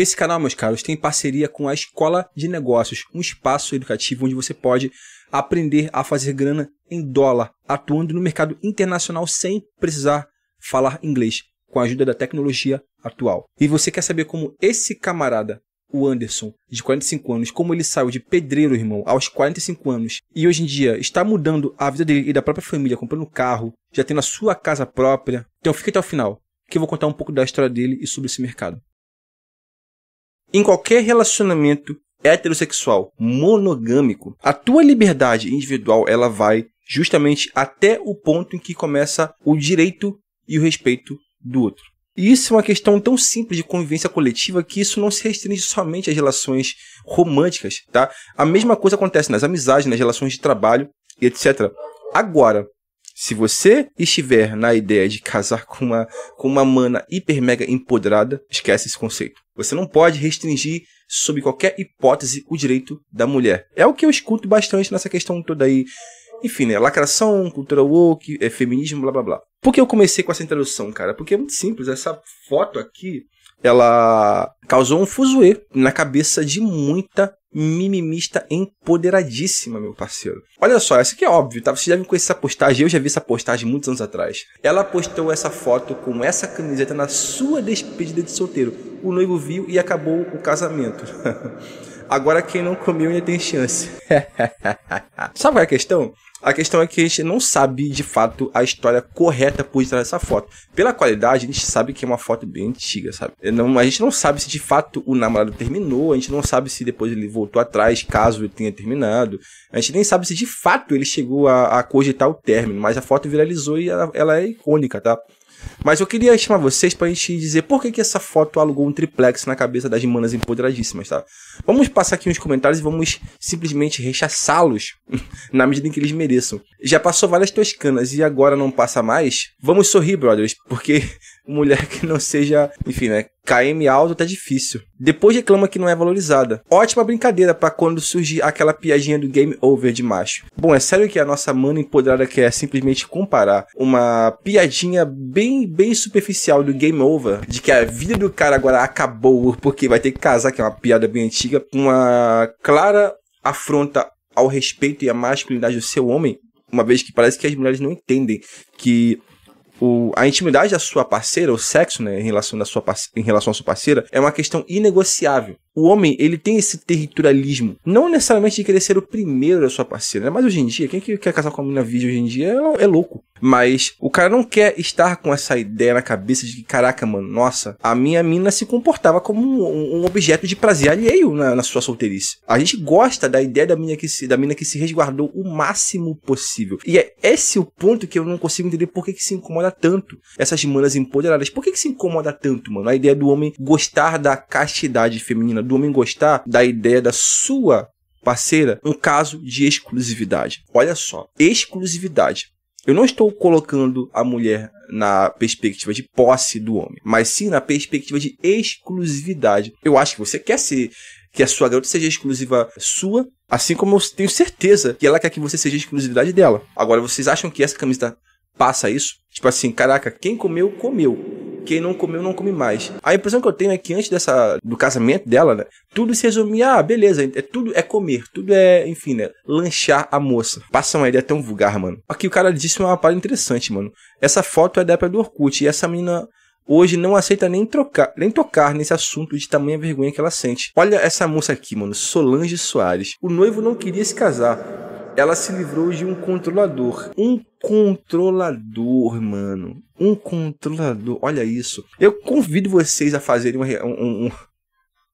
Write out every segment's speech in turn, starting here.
Esse canal, meus caros, tem parceria com a Escola de Negócios, um espaço educativo onde você pode aprender a fazer grana em dólar, atuando no mercado internacional sem precisar falar inglês, com a ajuda da tecnologia atual. E você quer saber como esse camarada, o Anderson, de 45 anos, como ele saiu de pedreiro, irmão, aos 45 anos, e hoje em dia está mudando a vida dele e da própria família, comprando carro, já tendo a sua casa própria. Então fica até o final, que eu vou contar um pouco da história dele e sobre esse mercado. Em qualquer relacionamento heterossexual monogâmico, a tua liberdade individual ela vai justamente até o ponto em que começa o direito e o respeito do outro. E isso é uma questão tão simples de convivência coletiva que isso não se restringe somente às relações românticas, tá? A mesma coisa acontece nas amizades, nas relações de trabalho, etc. Agora, se você estiver na ideia de casar com uma, com uma mana hiper mega empoderada, esquece esse conceito. Você não pode restringir, sob qualquer hipótese, o direito da mulher. É o que eu escuto bastante nessa questão toda aí. Enfim, né? Lacração, cultura woke, é, feminismo, blá blá blá. Por que eu comecei com essa introdução, cara? Porque é muito simples. Essa foto aqui, ela causou um fuzuê na cabeça de muita mimimista empoderadíssima, meu parceiro. Olha só, essa aqui é óbvio, tá? Vocês devem conhecer essa postagem, eu já vi essa postagem muitos anos atrás. Ela postou essa foto com essa camiseta na sua despedida de solteiro. O noivo viu e acabou o casamento. Agora quem não comeu ainda tem chance. Sabe qual é a questão? A questão é que a gente não sabe de fato a história correta por trás dessa foto. Pela qualidade, a gente sabe que é uma foto bem antiga, sabe? É, não, a gente não sabe se de fato o namorado terminou, a gente não sabe se depois ele voltou atrás, caso ele tenha terminado. A gente nem sabe se de fato ele chegou a, a cogitar o término, mas a foto viralizou e ela, ela é icônica, tá? Mas eu queria chamar vocês para a gente dizer por que, que essa foto alugou um triplex na cabeça das manas empoderadíssimas, tá? Vamos passar aqui uns comentários e vamos simplesmente rechaçá-los na medida em que eles merecem mereçam. Já passou várias toscanas e agora não passa mais? Vamos sorrir, brothers, porque mulher que não seja, enfim, né? KM alto tá difícil. Depois reclama que não é valorizada. Ótima brincadeira para quando surgir aquela piadinha do game over de macho. Bom, é sério que a nossa mana empoderada quer simplesmente comparar uma piadinha bem, bem superficial do game over, de que a vida do cara agora acabou porque vai ter que casar, que é uma piada bem antiga, com uma clara afronta ao respeito e à masculinidade do seu homem, uma vez que parece que as mulheres não entendem que o, a intimidade da sua parceira, o sexo, né, em relação, da sua, em relação à sua parceira, é uma questão inegociável. O homem, ele tem esse territorialismo. Não necessariamente de querer ser o primeiro da sua parceira, né? Mas hoje em dia, quem é que quer casar com a menina virgem hoje em dia é, é louco. Mas o cara não quer estar com essa ideia na cabeça de que, caraca, mano, nossa, a minha mina se comportava como um, um objeto de prazer alheio na, na, sua solteirice. A gente gosta da ideia da mina, que se, da mina que se resguardou o máximo possível. E é esse o ponto que eu não consigo entender por que, que se incomoda tanto essas manas empoderadas. Por que, que se incomoda tanto, mano? A ideia do homem gostar da castidade feminina, do homem gostar da ideia da sua parceira um caso de exclusividade. Olha só, exclusividade. Eu não estou colocando a mulher na perspectiva de posse do homem, mas sim na perspectiva de exclusividade. Eu acho que você quer ser que a sua garota seja exclusiva sua, assim como eu tenho certeza que ela quer que você seja exclusividade dela. Agora, vocês acham que essa camisa passa isso? Tipo assim, caraca, quem comeu, comeu quem não comeu não come mais. A impressão que eu tenho é que antes dessa do casamento dela, né, tudo se resumia, ah, beleza, é tudo é comer, tudo é, enfim, né, lanchar a moça. Passa uma ideia tão vulgar, mano. Aqui o cara disse uma parada interessante, mano. Essa foto é da época do Orkut e essa menina hoje não aceita nem trocar, nem tocar nesse assunto de tamanha vergonha que ela sente. Olha essa moça aqui, mano, Solange Soares. O noivo não queria se casar, ela se livrou de um controlador. Um controlador, mano. Um controlador. Olha isso. Eu convido vocês a fazerem um, um, um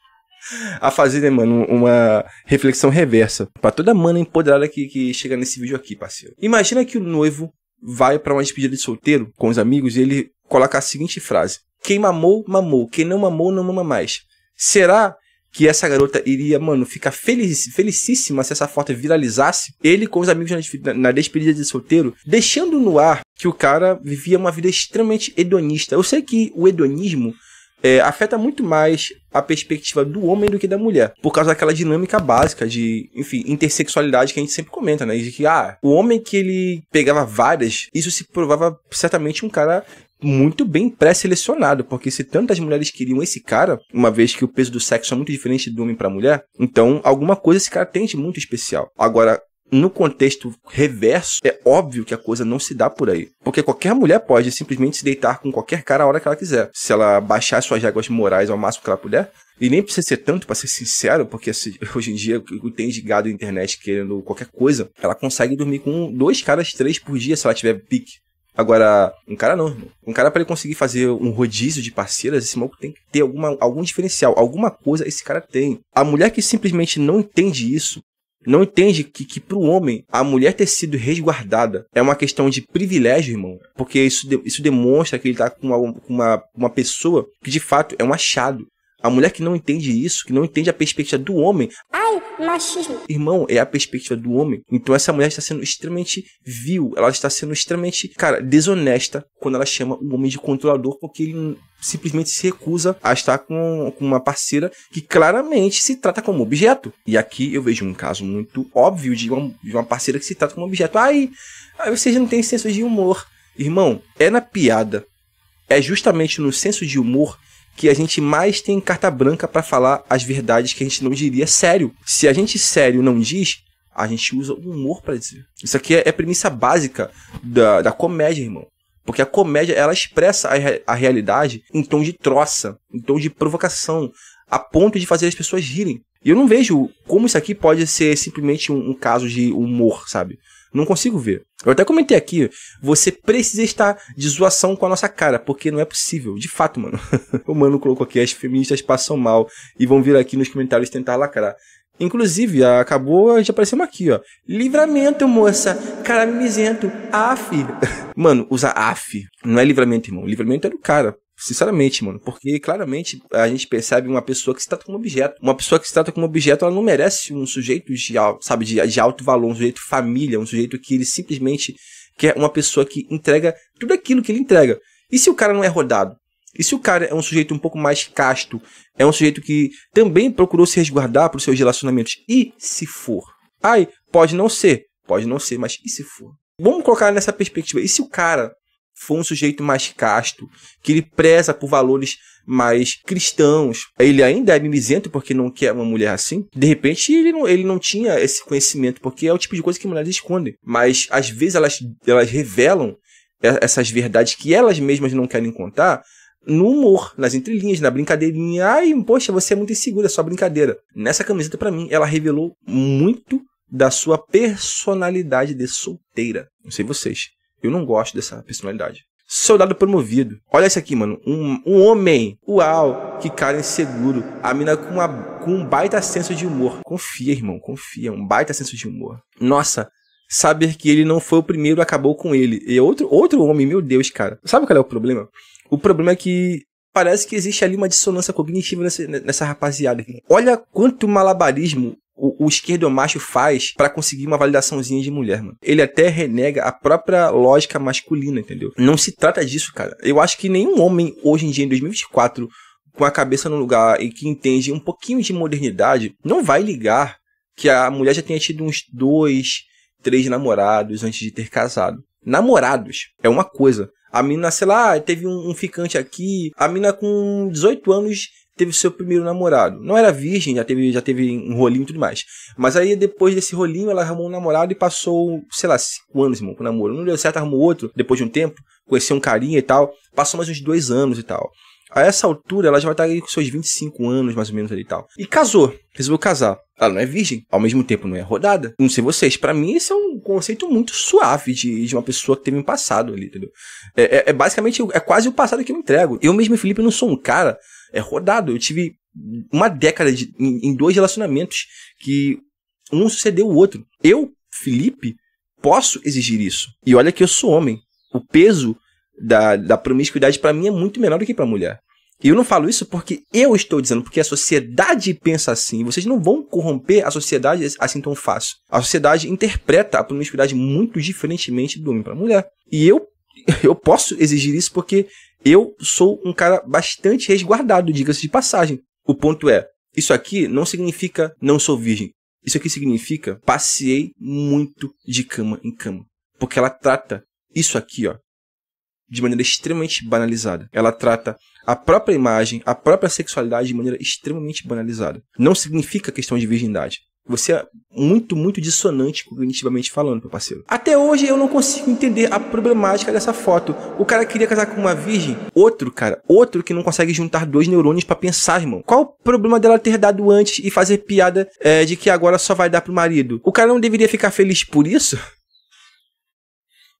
a fazer, né, mano, uma reflexão reversa para toda mana empoderada que, que chega nesse vídeo aqui, parceiro. Imagina que o noivo vai para uma despedida de solteiro com os amigos e ele coloca a seguinte frase: Quem mamou, mamou. Quem não mamou, não mama mais. Será que essa garota iria, mano, ficar feliz, felicíssima se essa foto viralizasse, ele com os amigos na, na despedida de solteiro, deixando no ar que o cara vivia uma vida extremamente hedonista. Eu sei que o hedonismo é, afeta muito mais a perspectiva do homem do que da mulher, por causa daquela dinâmica básica de, enfim, intersexualidade que a gente sempre comenta, né? De que, ah, o homem que ele pegava várias, isso se provava certamente um cara muito bem pré-selecionado, porque se tantas mulheres queriam esse cara, uma vez que o peso do sexo é muito diferente do homem para mulher, então alguma coisa esse cara tem de muito especial. Agora, no contexto reverso, é óbvio que a coisa não se dá por aí. Porque qualquer mulher pode simplesmente se deitar com qualquer cara a hora que ela quiser. Se ela baixar suas réguas morais ao máximo que ela puder, e nem precisa ser tanto, para ser sincero, porque assim, hoje em dia o que tem de gado na internet querendo qualquer coisa, ela consegue dormir com dois caras, três por dia se ela tiver pique. Agora, um cara não, irmão. Um cara para ele conseguir fazer um rodízio de parceiras, esse maluco tem que ter alguma, algum diferencial, alguma coisa esse cara tem. A mulher que simplesmente não entende isso, não entende que, que para o homem a mulher ter sido resguardada é uma questão de privilégio, irmão. Porque isso, de, isso demonstra que ele está com, uma, uma, uma pessoa que de fato é um achado. A mulher que não entende isso, que não entende a perspectiva do homem. Ai, machismo. Irmão, é a perspectiva do homem. Então essa mulher está sendo extremamente vil. Ela está sendo extremamente, cara, desonesta quando ela chama o homem de controlador, porque ele simplesmente se recusa a estar com, com uma parceira que claramente se trata como objeto. E aqui eu vejo um caso muito óbvio de uma, de uma parceira que se trata como objeto. Ai, ai, vocês não têm senso de humor. Irmão, é na piada. É justamente no senso de humor que a gente mais tem carta branca para falar as verdades que a gente não diria sério. Se a gente sério não diz, a gente usa o humor para dizer. Isso aqui é, a é premissa básica da, da comédia, irmão. Porque a comédia, ela expressa a, a realidade em tom de troça, em tom de provocação, a ponto de fazer as pessoas rirem. E eu não vejo como isso aqui pode ser simplesmente um, um caso de humor, sabe? Não consigo ver. Eu até comentei aqui, você precisa estar de zoação com a nossa cara, porque não é possível. De fato, mano. o mano colocou aqui, as feministas passam mal e vão vir aqui nos comentários tentar lacrar. Inclusive, acabou, já apareceu aqui, ó. Livramento, moça. Cara mimizento. AF. Mano, usa AF. Não é livramento, irmão. Livramento é do cara. Sinceramente, mano. Porque claramente a gente percebe uma pessoa que se trata como objeto. Uma pessoa que se trata como objeto, ela não merece um sujeito de, sabe, de, de alto valor, um sujeito família, um sujeito que ele simplesmente quer uma pessoa que entrega tudo aquilo que ele entrega. E se o cara não é rodado? E se o cara é um sujeito um pouco mais casto? É um sujeito que também procurou se resguardar para os seus relacionamentos? E se for? Ai, pode não ser. Pode não ser, mas e se for? Vamos colocar nessa perspectiva. E se o cara foi um sujeito mais casto, que ele preza por valores mais cristãos. Ele ainda é mimizento porque não quer uma mulher assim. De repente, ele não, ele não tinha esse conhecimento, porque é o tipo de coisa que mulheres escondem. Mas, às vezes, elas, elas revelam essas verdades que elas mesmas não querem contar no humor, nas entrelinhas, na brincadeirinha. Ai, poxa, você é muito insegura, é só brincadeira. Nessa camiseta, para mim, ela revelou muito da sua personalidade de solteira. Não sei vocês. Eu não gosto dessa personalidade. Soldado promovido. Olha isso aqui, mano. Um, um homem. Uau, que cara inseguro. A mina com, uma, com um baita senso de humor. Confia, irmão, confia. Um baita senso de humor. Nossa, saber que ele não foi o primeiro acabou com ele. E outro, outro homem, meu Deus, cara. Sabe qual é o problema? O problema é que parece que existe ali uma dissonância cognitiva nessa, nessa rapaziada. Olha quanto malabarismo o, o macho faz para conseguir uma validaçãozinha de mulher, mano. Ele até renega a própria lógica masculina, entendeu? Não se trata disso, cara. Eu acho que nenhum homem hoje em dia, em 2024, com a cabeça no lugar e que entende um pouquinho de modernidade, não vai ligar que a mulher já tenha tido uns dois, três namorados antes de ter casado. Namorados é uma coisa. A mina, sei lá, teve um, um ficante aqui. A mina com 18 anos teve seu primeiro namorado. Não era virgem, já teve, já teve um rolinho e tudo mais. Mas aí depois desse rolinho, ela arrumou um namorado e passou, sei lá, cinco anos, irmão, com namoro. Não deu certo, arrumou outro, depois de um tempo, conheceu um carinha e tal. Passou mais uns dois anos e tal a essa altura ela já vai estar com seus 25 anos, mais ou menos ali e tal. E casou, resolveu casar. Ela não é virgem, ao mesmo tempo não é rodada. Não sei vocês, para mim isso é um conceito muito suave de, de uma pessoa que teve um passado ali, entendeu? É, é, é basicamente, é quase o passado que eu entrego. Eu mesmo, Felipe, não sou um cara é rodado. Eu tive uma década de, em, em dois relacionamentos que um sucedeu o outro. Eu, Felipe, posso exigir isso. E olha que eu sou homem. O peso da, da promiscuidade para mim é muito menor do que para mulher. E eu não falo isso porque eu estou dizendo, porque a sociedade pensa assim. Vocês não vão corromper a sociedade assim tão fácil. A sociedade interpreta a promiscuidade muito diferentemente do homem para mulher. E eu, eu posso exigir isso porque eu sou um cara bastante resguardado, diga-se de passagem. O ponto é, isso aqui não significa não sou virgem. Isso aqui significa passei muito de cama em cama. Porque ela trata isso aqui, ó, de maneira extremamente banalizada. Ela trata a própria imagem, a própria sexualidade de maneira extremamente banalizada. Não significa questão de virgindade. Você é muito, muito dissonante cognitivamente falando, meu parceiro. Até hoje eu não consigo entender a problemática dessa foto. O cara queria casar com uma virgem, outro, cara, outro que não consegue juntar dois neurônios para pensar, irmão. Qual o problema dela ter dado antes e fazer piada é, de que agora só vai dar pro marido? O cara não deveria ficar feliz por isso?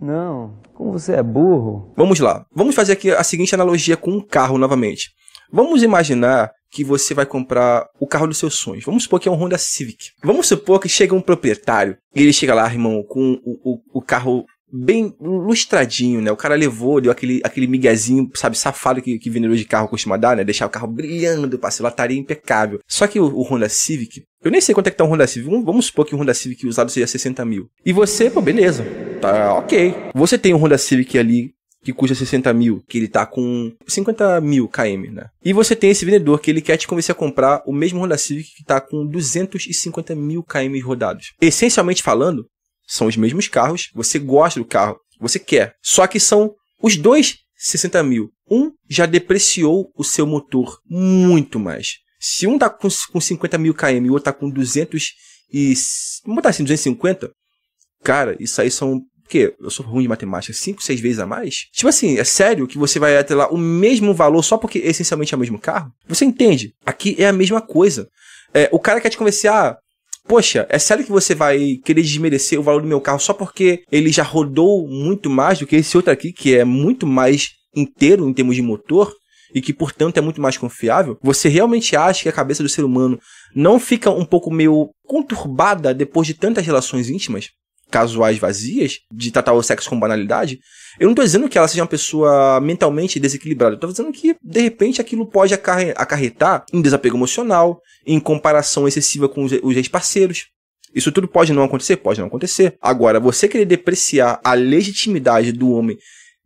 Não, como você é burro. Vamos lá, vamos fazer aqui a seguinte analogia com um carro novamente. Vamos imaginar que você vai comprar o carro dos seus sonhos. Vamos supor que é um Honda Civic. Vamos supor que chega um proprietário e ele chega lá, irmão, com o, o, o carro bem lustradinho, né? O cara levou, deu aquele, aquele miguezinho, sabe, safado que, que vendedor de carro costuma dar, né? Deixar o carro brilhando, parceiro, lataria é impecável. Só que o, o, Honda Civic, eu nem sei quanto é que tá um Honda Civic, vamos supor que o um Honda Civic usado seja 60 mil. E você, pô, beleza, tá ok. Você tem um Honda Civic ali que custa 60 mil, que ele tá com 50 mil km, né? E você tem esse vendedor que ele quer te convencer a comprar o mesmo Honda Civic que tá com 250 mil km rodados. Essencialmente falando, são os mesmos carros, você gosta do carro, você quer. Só que são os dois 60 mil. Um já depreciou o seu motor muito mais. Se um tá com, com 50 mil km e o outro tá com 200 e... Vamos botar assim, 250? Cara, isso aí são porque eu sou ruim de matemática, 5, 6 vezes a mais? Tipo assim, é sério que você vai lá o mesmo valor só porque é essencialmente é o mesmo carro? Você entende? Aqui é a mesma coisa. É, o cara quer te convencer, ah, Poxa, é sério que você vai querer desmerecer o valor do meu carro só porque ele já rodou muito mais do que esse outro aqui, que é muito mais inteiro em termos de motor? e que, portanto, é muito mais confiável, você realmente acha que a cabeça do ser humano não fica um pouco meio conturbada depois de tantas relações íntimas? casuais vazias, de tratar o sexo com banalidade, eu não tô dizendo que ela seja uma pessoa mentalmente desequilibrada. Eu tô dizendo que, de repente, aquilo pode acarretar em desapego emocional, em comparação excessiva com os ex-parceiros. Isso tudo pode não acontecer? Pode não acontecer. Agora, você querer depreciar a legitimidade do homem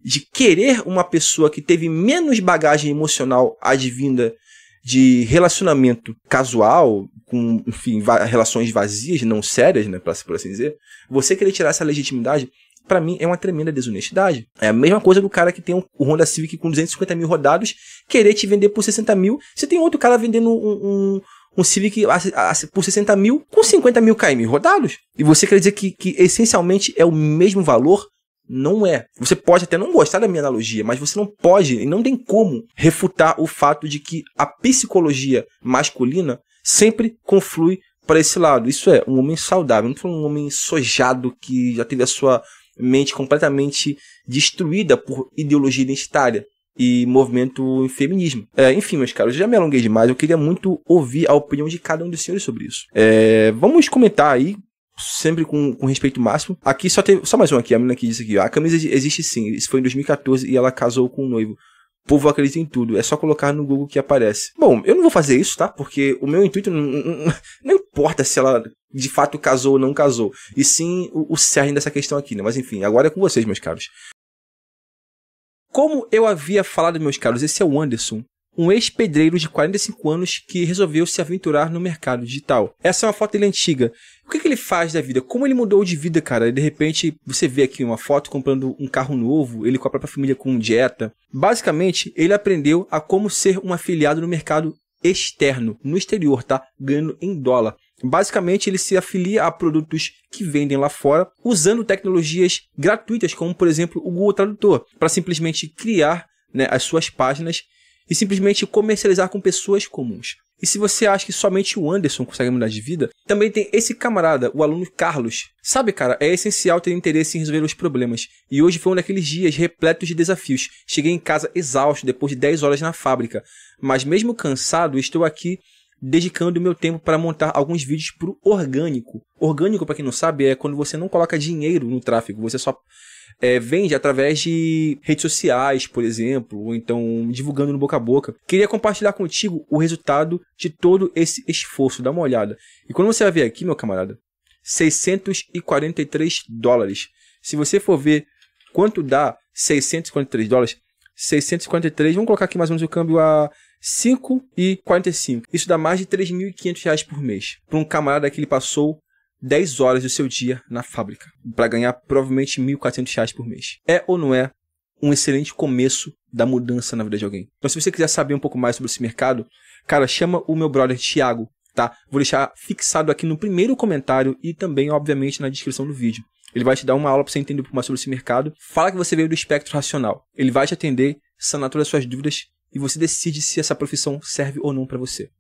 de querer uma pessoa que teve menos bagagem emocional advinda de relacionamento casual, com, enfim, va relações vazias, não sérias, né, por assim dizer, você querer tirar essa legitimidade, para mim é uma tremenda desonestidade. É a mesma coisa do cara que tem um, o Honda Civic com 250 mil rodados, querer te vender por 60 mil, você tem outro cara vendendo um, um um Civic por 60 mil com 50 mil km rodados. E você quer dizer que, que essencialmente é o mesmo valor não é. Você pode até não gostar da minha analogia, mas você não pode e não tem como refutar o fato de que a psicologia masculina sempre conflui para esse lado. Isso é, um homem saudável, não um homem sojado que já teve a sua mente completamente destruída por ideologia identitária e movimento em feminismo. É, enfim, meus caros, já me alonguei demais. Eu queria muito ouvir a opinião de cada um dos senhores sobre isso. É, vamos comentar aí sempre com, com respeito máximo. Aqui só tem Só mais um aqui, a menina que disse aqui. Ó, a camisa existe sim. Isso foi em 2014 e ela casou com um noivo. O povo acredita em tudo, é só colocar no Google que aparece. Bom, eu não vou fazer isso, tá? Porque o meu intuito não, não, não importa se ela de fato casou ou não casou. E sim o, o cerne dessa questão aqui, né? Mas enfim, agora é com vocês, meus caros. Como eu havia falado, meus caros, esse é o Anderson, um ex-pedreiro de 45 anos que resolveu se aventurar no mercado digital. Essa é uma foto dele antiga. O que, que, ele faz da vida? Como ele mudou de vida, cara? De repente, você vê aqui uma foto comprando um carro novo, ele com a própria família com dieta. Basicamente, ele aprendeu a como ser um afiliado no mercado externo, no exterior, tá? Ganhando em dólar. Basicamente, ele se afilia a produtos que vendem lá fora, usando tecnologias gratuitas, como por exemplo o Google Tradutor, para simplesmente criar né, as suas páginas e simplesmente comercializar com pessoas comuns. E se você acha que somente o Anderson consegue mudar de vida, também tem esse camarada, o aluno Carlos. Sabe, cara, é essencial ter interesse em resolver os problemas. E hoje foi um daqueles dias repletos de desafios. Cheguei em casa exausto depois de 10 horas na fábrica, mas mesmo cansado, estou aqui dedicando meu tempo para montar alguns vídeos para o orgânico. Orgânico, para quem não sabe, é quando você não coloca dinheiro no tráfego, você só é, vende através de redes sociais, por exemplo, ou então divulgando no boca a boca. Queria compartilhar contigo o resultado de todo esse esforço. Dá uma olhada. E quando você vai ver aqui, meu camarada, 643 dólares. Se você for ver quanto dá 643 dólares, 643, vamos colocar aqui mais ou menos o câmbio a 5,45. Isso dá mais de 3.500 reais por mês. Para um camarada que ele passou 10 horas do seu dia na fábrica para ganhar provavelmente R$ 1.400 por mês. É ou não é um excelente começo da mudança na vida de alguém? Então, se você quiser saber um pouco mais sobre esse mercado, cara, chama o meu brother Thiago, tá? Vou deixar fixado aqui no primeiro comentário e também, obviamente, na descrição do vídeo. Ele vai te dar uma aula para você entender um pouco mais sobre esse mercado. Fala que você veio do espectro racional. Ele vai te atender, sanar todas as suas dúvidas e você decide se essa profissão serve ou não para você.